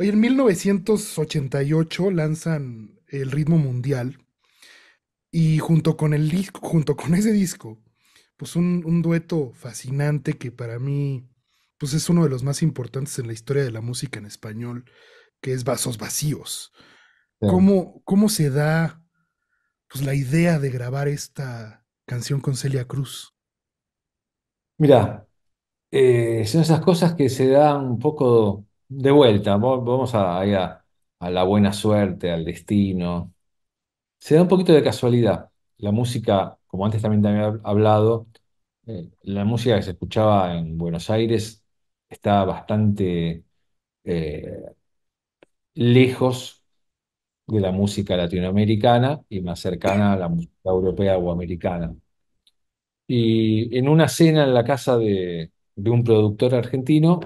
Oye, en 1988 lanzan El Ritmo Mundial y junto con, el disco, junto con ese disco, pues un, dueto fascinante que para mí pues es uno de los más importantes en la historia de la música en español, que es Vasos Vacíos. ¿Cómo, se da pues, la idea de grabar esta canción con Celia Cruz? Mira, eh, son esas cosas que se dan un poco de vuelta, vamos a, a, la buena suerte, al destino. Se da un poquito de casualidad. La música, como antes también había hablado, eh, la música que se escuchaba en Buenos Aires está bastante eh, lejos de la música latinoamericana y más cercana a la música europea o americana. Y en una cena en la casa de un productor argentino,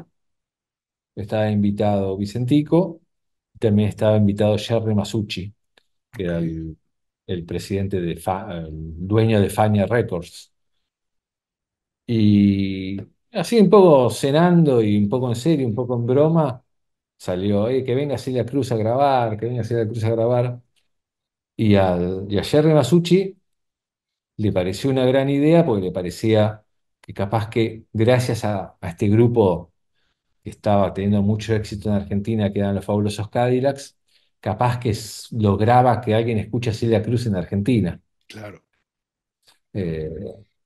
estaba invitado Vicentico, también estaba invitado Jerry Masucci, que era el, presidente de el dueño de Fania Records. Y así un poco cenando y un poco en serio, un poco en broma, salió, eh, que venga Celia Cruz a grabar, que venga Celia Cruz a grabar. Y, a Jerry Masucci le pareció una gran idea porque le parecía que capaz que gracias a, a este grupo estaba teniendo mucho éxito en Argentina, que eran los fabulosos Cadillacs, capaz que lograba que alguien escuche a Celia Cruz en Argentina. Claro. Eh,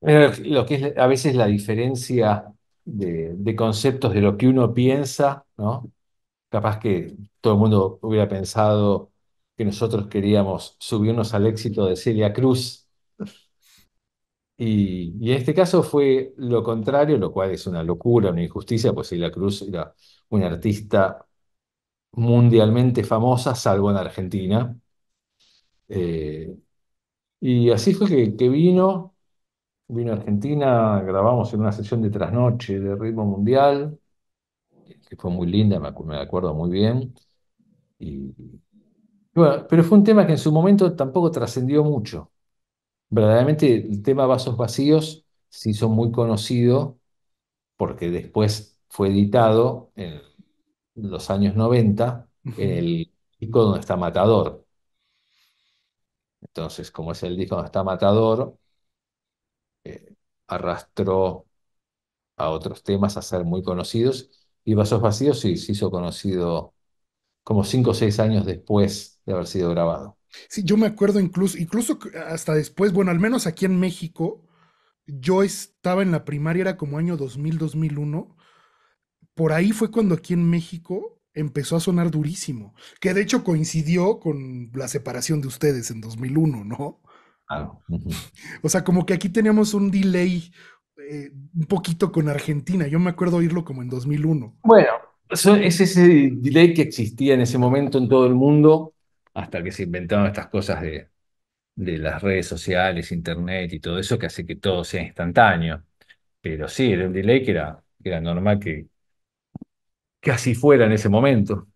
lo que es a veces la diferencia de, de, conceptos de lo que uno piensa, ¿no? Capaz que todo el mundo hubiera pensado que nosotros queríamos subirnos al éxito de Celia Cruz y, en este caso fue lo contrario, lo cual es una locura, una injusticia, pues la Cruz era una artista mundialmente famosa, salvo en Argentina. Eh, y así fue que, vino, vino a Argentina, grabamos en una sesión de trasnoche de ritmo mundial, que fue muy linda, me, acuerdo muy bien. pero fue un tema que en su momento tampoco trascendió mucho verdaderamente el tema Vasos Vacíos se hizo muy conocido porque después fue editado en los años 90 el disco donde está Matador. Entonces, como es el disco donde está Matador, eh, arrastró a otros temas a ser muy conocidos y Vasos Vacíos sí, se hizo conocido como 5 o 6 años después de haber sido grabado. Sí, yo me acuerdo incluso, incluso hasta después, bueno, al menos aquí en México, yo estaba en la primaria, era como año 2000, 2001. Por ahí fue cuando aquí en México empezó a sonar durísimo, que de hecho coincidió con la separación de ustedes en 2001, ¿no? Claro. o sea, como que aquí teníamos un delay eh, un poquito con Argentina. Yo me acuerdo oírlo como en 2001. Bueno, es ese delay que existía en ese momento en todo el mundo hasta que se inventaron estas cosas de, las redes sociales, internet y todo eso que hace que todo sea instantáneo. Pero sí, el delay que era, era normal que, que así fuera en ese momento.